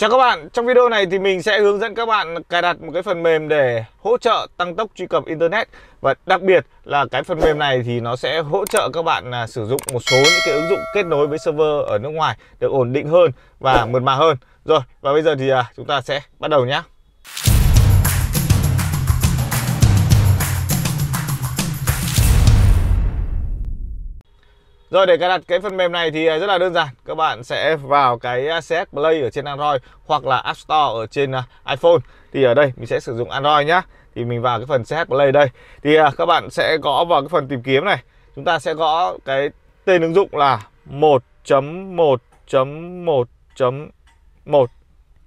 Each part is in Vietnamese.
Chào các bạn, trong video này thì mình sẽ hướng dẫn các bạn cài đặt một cái phần mềm để hỗ trợ tăng tốc truy cập Internet Và đặc biệt là cái phần mềm này thì nó sẽ hỗ trợ các bạn à, sử dụng một số những cái ứng dụng kết nối với server ở nước ngoài Được ổn định hơn và mượt mà hơn Rồi, và bây giờ thì à, chúng ta sẽ bắt đầu nhé Rồi để cài đặt cái phần mềm này thì à, rất là đơn giản Các bạn sẽ vào cái à, CS Play ở trên Android Hoặc là App Store ở trên à, iPhone Thì ở đây mình sẽ sử dụng Android nhá Thì mình vào cái phần CS Play đây Thì các bạn sẽ gõ vào cái phần tìm kiếm này Chúng ta sẽ gõ cái tên ứng dụng là 1.1.1.1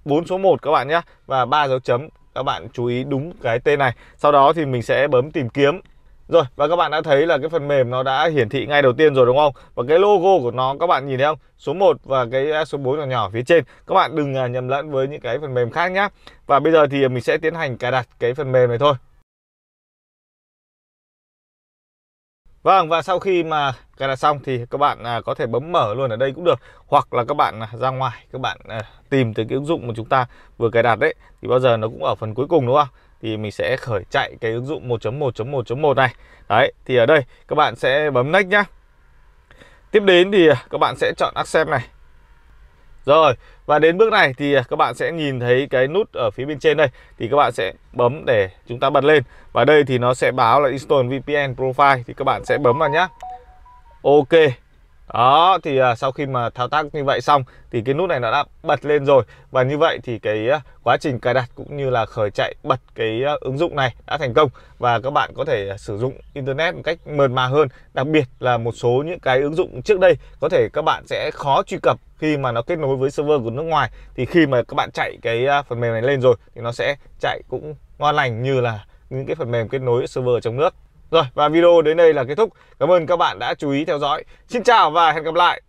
4 số 1 các bạn nhé Và ba dấu chấm các bạn chú ý đúng cái tên này Sau đó thì mình sẽ bấm tìm kiếm rồi và các bạn đã thấy là cái phần mềm nó đã hiển thị ngay đầu tiên rồi đúng không? Và cái logo của nó các bạn nhìn thấy không? Số 1 và cái à, số 4 nhỏ nhỏ phía trên. Các bạn đừng à, nhầm lẫn với những cái phần mềm khác nhá. Và bây giờ thì mình sẽ tiến hành cài đặt cái phần mềm này thôi. Vâng và sau khi mà cài đặt xong thì các bạn à, có thể bấm mở luôn ở đây cũng được hoặc là các bạn à, ra ngoài các bạn à, tìm từ cái ứng dụng mà chúng ta vừa cài đặt đấy thì bao giờ nó cũng ở phần cuối cùng đúng không? Thì mình sẽ khởi chạy cái ứng dụng 1.1.1.1 này. Đấy thì ở đây các bạn sẽ bấm next nhá. Tiếp đến thì các bạn sẽ chọn accept này rồi, và đến bước này thì à, các bạn sẽ nhìn thấy cái nút ở phía bên trên đây thì các bạn sẽ bấm để chúng ta bật lên. Và đây thì nó sẽ báo là install VPN profile thì các bạn sẽ bấm vào nhá. Ok đó thì uh, sau khi mà thao tác như vậy xong thì cái nút này nó đã bật lên rồi và như vậy thì cái uh, quá trình cài đặt cũng như là khởi chạy bật cái uh, ứng dụng này đã thành công và các bạn có thể uh, sử dụng internet một cách mượt mà hơn đặc biệt là một số những cái ứng dụng trước đây có thể các bạn sẽ khó truy cập khi mà nó kết nối với server của nước ngoài thì khi mà các bạn chạy cái uh, phần mềm này lên rồi thì nó sẽ chạy cũng ngon lành như là những cái phần mềm kết nối server trong nước rồi và video đến đây là kết thúc. Cảm ơn các bạn đã chú ý theo dõi. Xin chào và hẹn gặp lại.